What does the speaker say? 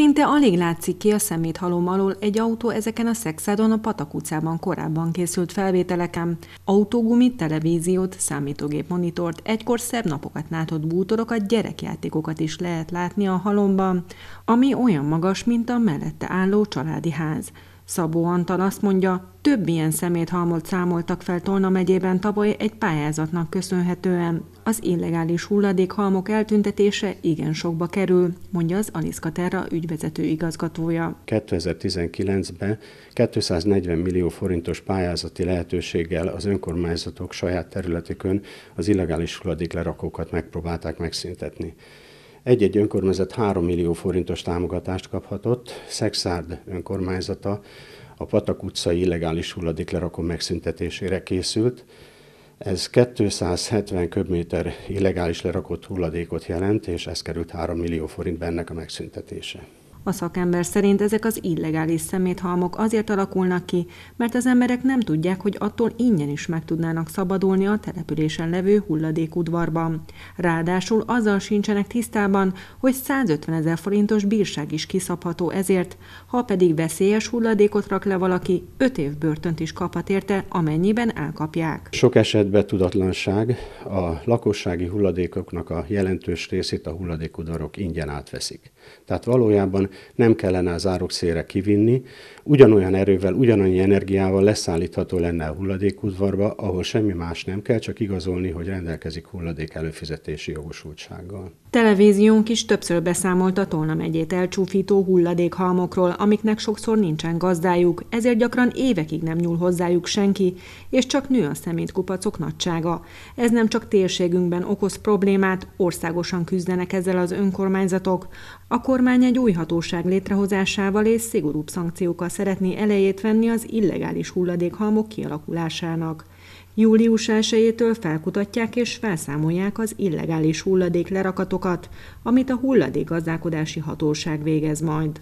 Szinte alig látszik ki a szeméthalom alól egy autó ezeken a szexádon a Patak utcában korábban készült felvételeken. Autógumit, televíziót, számítógép monitort, egykor szebb napokat látott bútorokat, gyerekjátékokat is lehet látni a halomban, ami olyan magas, mint a mellette álló családi ház. Szabó Antal azt mondja, több ilyen szeméthalmot számoltak fel Tolna megyében tavaly egy pályázatnak köszönhetően. Az illegális hulladékhalmok eltüntetése igen sokba kerül, mondja az Aliszka Terra ügyvezető igazgatója. 2019-ben 240 millió forintos pályázati lehetőséggel az önkormányzatok saját területükön az illegális hulladék lerakókat megpróbálták megszüntetni. Egy-egy önkormányzat 3 millió forintos támogatást kaphatott. Szexárd önkormányzata a Patak utcai illegális hulladéklerakó megszüntetésére készült. Ez 270 köbméter illegális lerakott hulladékot jelent, és ez került 3 millió forint ennek a megszüntetése. A szakember szerint ezek az illegális szeméthalmok azért alakulnak ki, mert az emberek nem tudják, hogy attól ingyen is meg tudnának szabadulni a településen levő hulladékudvarban. Ráadásul azzal sincsenek tisztában, hogy 150 ezer forintos bírság is kiszabható ezért, ha pedig veszélyes hulladékot rak le valaki, 5 év börtönt is kaphat érte, amennyiben elkapják. Sok esetben tudatlanság a lakossági hulladékoknak a jelentős részét a hulladékudvarok ingyen átveszik. Tehát valójában nem kellene az árok szélre kivinni, ugyanolyan erővel, ugyanannyi energiával leszállítható lenne a hulladékudvarba, ahol semmi más nem kell, csak igazolni, hogy rendelkezik hulladék előfizetési jogosultsággal. Televíziónk is többször beszámolt a Tolna megyét elcsúfító hulladékhalmokról, amiknek sokszor nincsen gazdájuk, ezért gyakran évekig nem nyúl hozzájuk senki, és csak nő a szemétkupacok nagysága. Ez nem csak térségünkben okoz problémát, országosan küzdenek ezzel az önkormányzatok. A kormány egy új hatóság létrehozásával és szigorúbb szankciókkal szeretné elejét venni az illegális hulladékhalmok kialakulásának. Július 1-től felkutatják és felszámolják az illegális hulladék lerakatokat, amit a gazdálkodási hatóság végez majd.